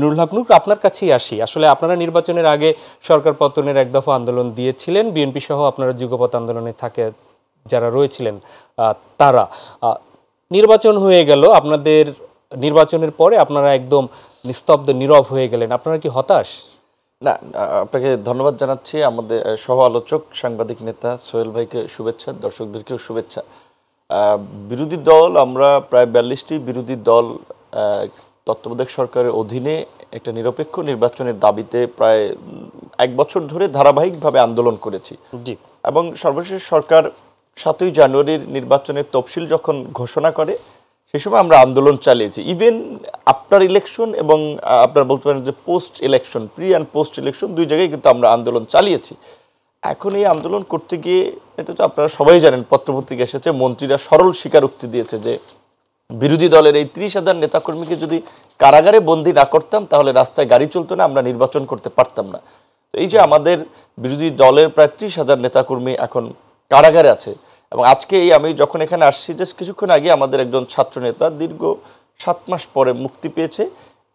নুরুল হক নুর আপনার কাছেই আসি আসলে আপনারা নির্বাচনের আগে সরকার পতনের এক দফা আন্দোলন দিয়েছিলেন বিএনপি সহ আপনারা যুগপথ আন্দোলনে থাকে যারা রয়েছিলেন তারা নির্বাচন হয়ে গেল আপনাদের নির্বাচনের পরে আপনারা একদম নিস্তব্ধ নীরব হয়ে গেলেন আপনারা কি হতাশ না আপনাকে ধন্যবাদ জানাচ্ছি আমাদের সহ আলোচক সাংবাদিক নেতা সোহেল ভাইকে শুভেচ্ছা দর্শকদেরকেও শুভেচ্ছা বিরোধী দল আমরা প্রায় বিয়াল্লিশটি বিরোধী দল তত্ত্বাবধায়ক সরকারের অধীনে একটা নিরপেক্ষ নির্বাচনের দাবিতে প্রায় এক বছর ধরে ধারাবাহিকভাবে আন্দোলন করেছি জি এবং সর্বশেষ সরকার সাতই জানুয়ারির নির্বাচনের তফসিল যখন ঘোষণা করে সে সময় আমরা আন্দোলন চালিয়েছি ইভেন আপনার ইলেকশন এবং আপনার বলতে পারেন যে post election pre and post election দুই জায়গায় কিন্তু আমরা আন্দোলন চালিয়েছি এখন এই আন্দোলন করতে গিয়ে এটা তো আপনারা সবাই জানেন পত্রপত্রিকা এসেছে মন্ত্রীরা সরল স্বীকারোক্তি দিয়েছে যে বিরোধী দলের এই ত্রিশ হাজার নেতাকর্মীকে যদি কারাগারে বন্দি না করতাম তাহলে রাস্তায় গাড়ি চলতো না আমরা নির্বাচন করতে পারতাম না এই যে আমাদের বিরোধী দলের প্রায় ত্রিশ হাজার নেতাকর্মী এখন কারাগারে আছে এবং আজকে এই আমি যখন এখানে আসছি যে কিছুক্ষণ আগে আমাদের একজন ছাত্রনেতা দীর্ঘ সাত মাস পরে মুক্তি পেয়েছে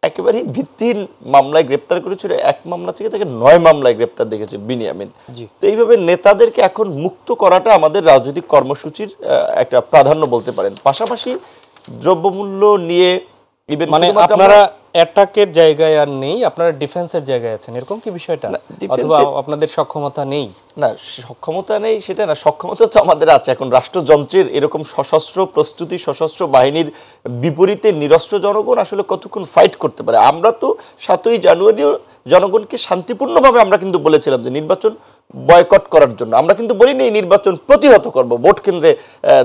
একেবারেই ভিত্তিহীন মামলায় গ্রেপ্তার করেছিল এক মামলা থেকে তাকে নয় মামলায় গ্রেপ্তার দেখেছে বিনিয়ামিন তো এইভাবে নেতাদেরকে এখন মুক্ত করাটা আমাদের রাজনৈতিক কর্মসূচির একটা প্রাধান্য বলতে পারেন পাশাপাশি দ্রব্যমূল্য নিয়ে মানে আপনারা অ্যাটাকের জায়গায় আর নেই আপনারা ডিফেন্সের জায়গায় আছেন এরকম কি বিষয়টা অথবা আপনাদের সক্ষমতা নেই না সক্ষমতা নেই সেটা না সক্ষমতা তো আমাদের আছে এখন রাষ্ট্রযন্ত্রের এরকম সশস্ত্র প্রস্তুতি সশস্ত্র বাহিনীর বিপরীতে নিরস্ত্র জনগণ আসলে কতক্ষণ ফাইট করতে পারে আমরা তো সাতই জানুয়ারিও জনগণকে শান্তিপূর্ণভাবে আমরা কিন্তু বলেছিলাম যে নির্বাচন বয়কট করার জন্য আমরা কিন্তু বলিনি নির্বাচন প্রতিহত করব ভোট কেন্দ্রে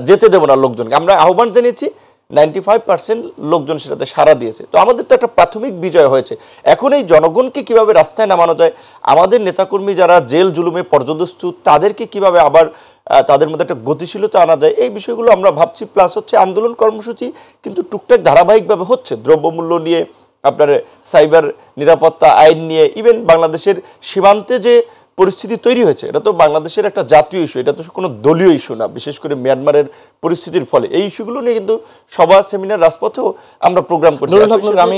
যেতে দেবো না লোকজনকে আমরা আহ্বান জানিয়েছি নাইনটি ফাইভ পার্সেন্ট লোকজন সেটাতে সাড়া দিয়েছে তো আমাদের তো একটা প্রাথমিক বিজয় হয়েছে এখন এই জনগণকে কিভাবে রাস্তায় নামানো যায় আমাদের নেতাকর্মী যারা জেল জুলুমে পর্যদস্ত তাদেরকে কিভাবে আবার তাদের মধ্যে একটা গতিশীলতা আনা যায় এই বিষয়গুলো আমরা ভাবছি প্লাস হচ্ছে আন্দোলন কর্মসূচি কিন্তু টুকটাক ধারাবাহিকভাবে হচ্ছে দ্রব্যমূল্য নিয়ে আপনার সাইবার নিরাপত্তা আইন নিয়ে ইভেন বাংলাদেশের সীমান্তে যে পরিস্থিতি তৈরি হয়েছে এটা তো বাংলাদেশের একটা জাতীয় ইস্যু এটা তো কোনো দলীয় ইস্যু না বিশেষ করে মিয়ানমারের পরিস্থিতির ফলে এই ইস্যুগুলো নিয়ে কিন্তু সভা সেমিনার রাজপথেও আমরা প্রোগ্রাম করছি আমি